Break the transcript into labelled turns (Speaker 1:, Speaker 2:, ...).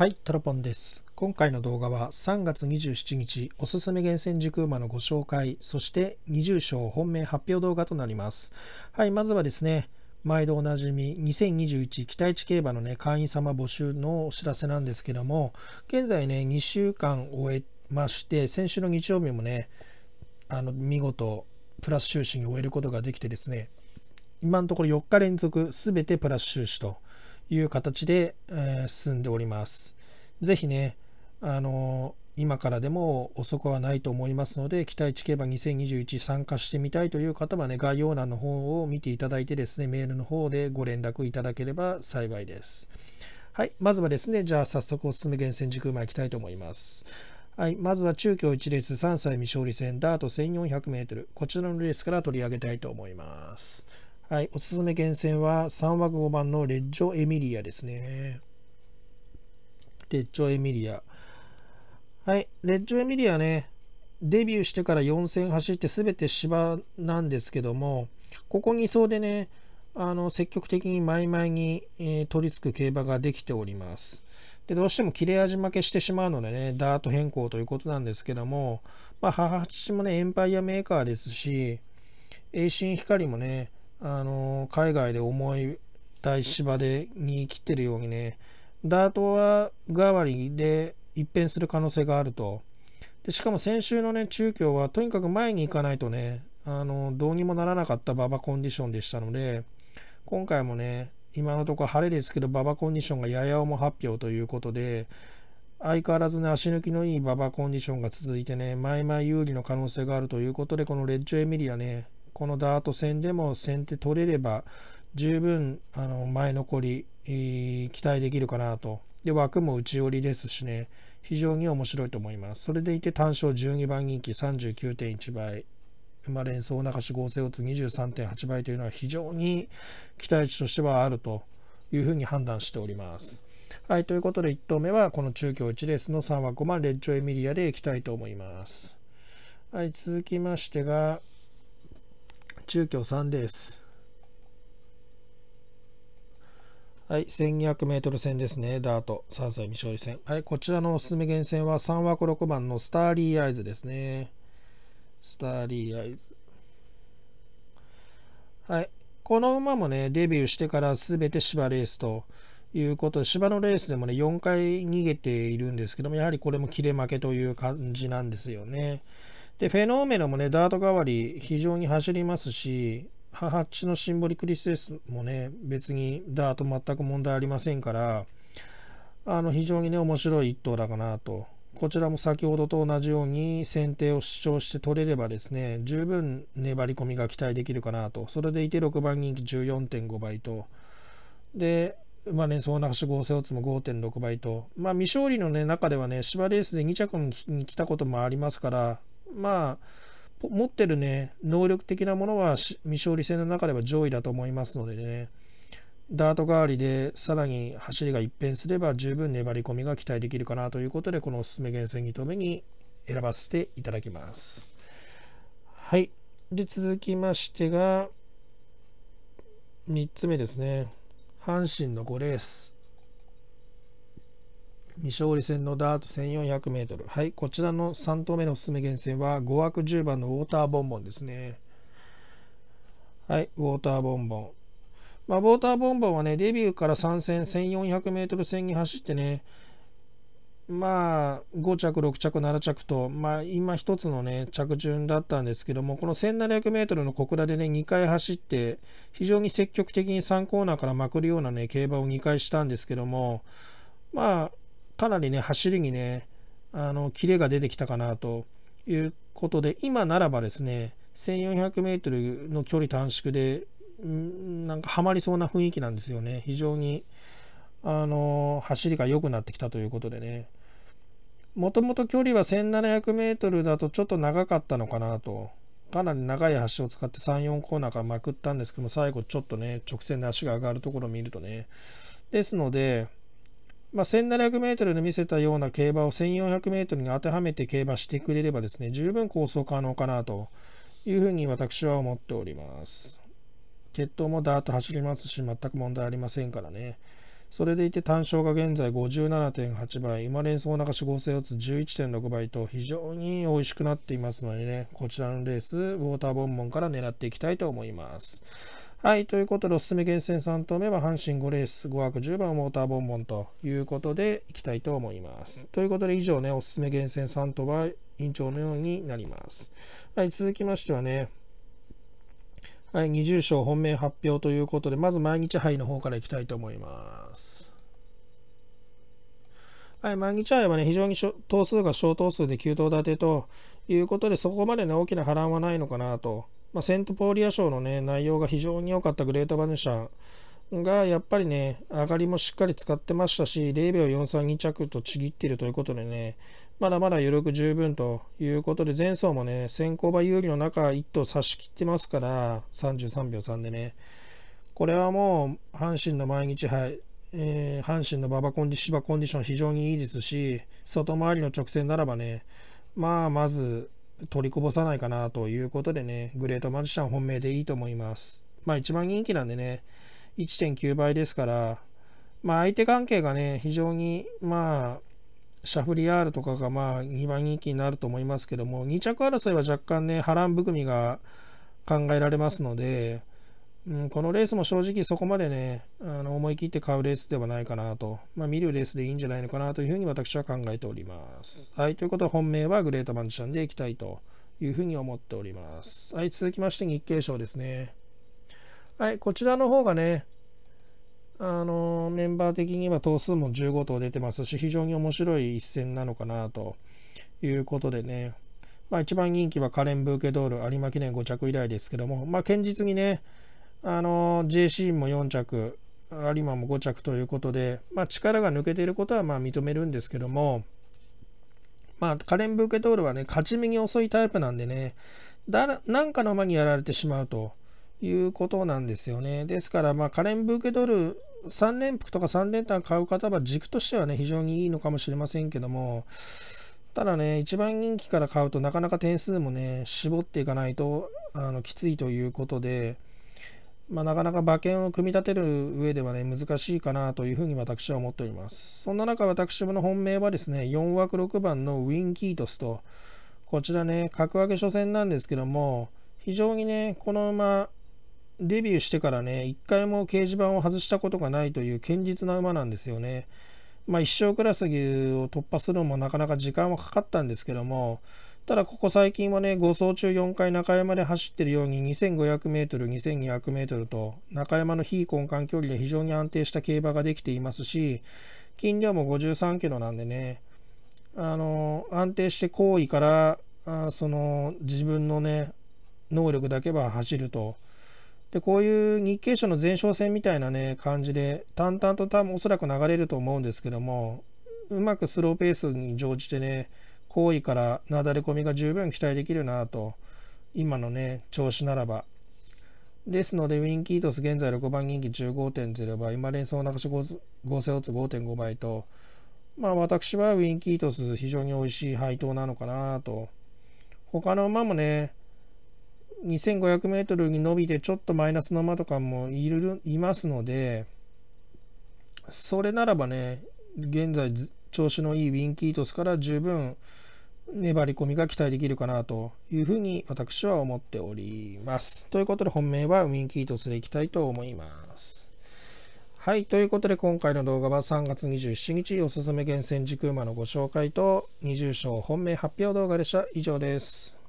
Speaker 1: はい、トロポンです。今回の動画は3月27日おすすめ厳選塾馬のご紹介、そして20賞本命発表動画となります。はい、まずはですね、毎度おなじみ2021期待値競馬のね、会員様募集のお知らせなんですけども、現在ね、2週間終えまして、先週の日曜日もね、あの、見事、プラス収支に終えることができてですね、今のところ4日連続全てプラス収支という形で、えー、進んでおります。ぜひね、あの今からでも遅くはないと思いますので、期待値競馬2021参加してみたいという方はね、概要欄の方を見ていただいてですね、メールの方でご連絡いただければ幸いです。はい、まずはですね、じゃあ早速おすすめ厳選軸馬いきたいと思います。はい、まずは中京1レース3歳未勝利戦ダート 1400m こちらのレースから取り上げたいと思います。はい、おすすめ厳選は3枠5番のレッジョ・エミリアですね。レッジョ・エミリア。はい、レッジョ・エミリアね、デビューしてから4戦走って全て芝なんですけども、ここ2走でね、あの積極的に前々に、えー、取り付く競馬ができております。でどうしても切れ味負けしてしまうのでね、ダート変更ということなんですけども、まあ、母父もね、エンパイアメーカーですし、栄新光もね、あのー、海外で重い大芝でに切ってるようにね、ダートは代わりで一変する可能性があると。でしかも先週のね、中京はとにかく前に行かないとね、あのどうにもならなかった馬場コンディションでしたので、今回もね、今のところ晴れですけど、馬場コンディションがやや重発表ということで、相変わらずね、足抜きのいい馬場コンディションが続いてね、前々有利の可能性があるということで、このレッジオエミリアね、このダート戦でも先手取れれば、十分あの前残り、えー、期待できるかなと。で、枠も内寄りですしね、非常に面白いと思います。それでいて単勝12番人気39.1倍、馬連想中し合成打つ23.8倍というのは非常に期待値としてはあるというふうに判断しております。はい、ということで1投目はこの中京1レースの3枠5番レッジョエミリアでいきたいと思います。はい、続きましてが中京3レース。はい、1200m 戦ですね、ダート、3歳未勝利戦。はい、こちらのおすすめ厳選は3枠6番のスターリーアイズですね。スターリーアイズ。はい、この馬もね、デビューしてから全て芝レースということで、芝のレースでもね、4回逃げているんですけども、やはりこれも切れ負けという感じなんですよね。で、フェノーメノもね、ダート代わり非常に走りますし、母父のシンボリクリスエスもね別にダート全く問題ありませんからあの非常にね面白い一頭だかなとこちらも先ほどと同じように選定を主張して取れればですね十分粘り込みが期待できるかなとそれでいて6番人気14.5倍とでまあね、そうなし合成オッズも5.6倍と、まあ、未勝利の、ね、中ではね、芝レースで2着に来たこともありますから、まあ、持ってるね、能力的なものは未勝利戦の中では上位だと思いますのでね、ダート代わりでさらに走りが一変すれば十分粘り込みが期待できるかなということで、このおすすめ厳選2投目に選ばせていただきます。はい。で、続きましてが、3つ目ですね。阪神の5レース。未勝利戦のダート 1400m はいこちらの3投目のおすすめ厳選は5枠10番のウォーターボンボンですねはいウォーターボンボンまあ、ウォーターボンボンはねデビューから参戦 1400m 戦に走ってねまあ5着6着7着とまあ今一つのね着順だったんですけどもこの 1700m の小倉でね2回走って非常に積極的に3コーナーからまくるようなね競馬を2回したんですけどもまあかなりね走りにねあのキレが出てきたかなということで今ならばですね 1400m の距離短縮でなんかハマりそうな雰囲気なんですよね非常にあの走りが良くなってきたということでねもともと距離は 1700m だとちょっと長かったのかなとかなり長い橋を使って34コーナーからまくったんですけども最後ちょっとね直線で足が上がるところを見るとねですのでまあ、1700m で見せたような競馬を 1400m に当てはめて競馬してくれればですね、十分構想可能かなというふうに私は思っております。血統もダーッと走りますし、全く問題ありませんからね。それでいて単勝が現在57.8倍、今連想中脂肪性打つ11.6倍と非常に美味しくなっていますのでね、こちらのレース、ウォーターボンボンから狙っていきたいと思います。はい、ということでおすすめ厳選3投目は阪神5レース、5枠10番ウォーターボンボンということでいきたいと思います。ということで以上ね、おすすめ厳選3投は委員長のようになります。はい、続きましてはね、はい、20章本命発表ということで、まず毎日杯の方からいきたいと思います。はい、毎日杯はね、非常に等数が小頭数で9頭立てということで、そこまでね、大きな波乱はないのかなと。まあ、セントポーリア賞のね、内容が非常に良かったグレートバネシャがやっぱりね、上がりもしっかり使ってましたし、0秒432着とちぎっているということでね、まだまだ余力十分ということで、前走もね、先行馬有利の中、1頭差し切ってますから、33秒3でね、これはもう、阪神の毎日杯、えー、阪神の馬場コンディ芝コンディション非常にいいですし、外回りの直線ならばね、まあ、まず取りこぼさないかなということでね、グレートマジシャン本命でいいと思います。まあ、一番人気なんでね、1.9倍ですから、まあ、相手関係がね、非常に、まあ、シャフリヤールとかがまあ2番人気になると思いますけども、2着争いは若干ね、波乱含みが考えられますので、うん、このレースも正直そこまでね、あの思い切って買うレースではないかなと、まあ、見るレースでいいんじゃないのかなというふうに私は考えております。はい、ということは本命はグレートマンチャンでいきたいというふうに思っております。はい、続きまして日経賞ですね。はい、こちらの方がね、あのメンバー的には頭数も15頭出てますし、非常に面白い一戦なのかなということでね、まあ、一番人気はカレン・ブーケドール有馬記念5着以来ですけども、まあ、堅実にね、あの JC も4着、有馬も5着ということで、まあ、力が抜けていることはまあ認めるんですけども、まあ、カレン・ブーケドールはね、勝ち目に遅いタイプなんでね、だなんかの間にやられてしまうと。いうことなんですよね。ですから、まあ、カレンブーケドル、3連服とか3連単買う方は軸としてはね、非常にいいのかもしれませんけども、ただね、一番人気から買うとなかなか点数もね、絞っていかないとあのきついということで、まあ、なかなか馬券を組み立てる上ではね、難しいかなというふうに私は思っております。そんな中、私の本命はですね、4枠6番のウィン・キートスと、こちらね、格上げ初戦なんですけども、非常にね、この馬、デビューしてからね、一回も掲示板を外したことがないという堅実な馬なんですよね。まあ、一生クラス牛を突破するのもなかなか時間はかかったんですけども、ただここ最近はね、5走中4回中山で走ってるように2500メートル、2200メートルと中山の非根幹距離で非常に安定した競馬ができていますし、斤量も53キロなんでね、あの、安定して好位から、あその自分のね、能力だけは走ると。で、こういう日経賞の前哨戦みたいなね、感じで、淡々と多分おそらく流れると思うんですけども、うまくスローペースに乗じてね、好意からなだれ込みが十分期待できるなと、今のね、調子ならば。ですので、ウィン・キートス現在6番人気15.0倍、今連想中し合成オッズ5.5倍と、まあ私はウィン・キートス非常に美味しい配当なのかなと。他の馬もね、2500メートルに伸びてちょっとマイナスの馬とかもいるいますので、それならばね、現在調子のいいウィン・キートスから十分粘り込みが期待できるかなというふうに私は思っております。ということで本命はウィン・キートスでいきたいと思います。はい。ということで、今回の動画は3月27日おすすめ厳選軸馬のご紹介と20勝本命発表動画でした。以上です。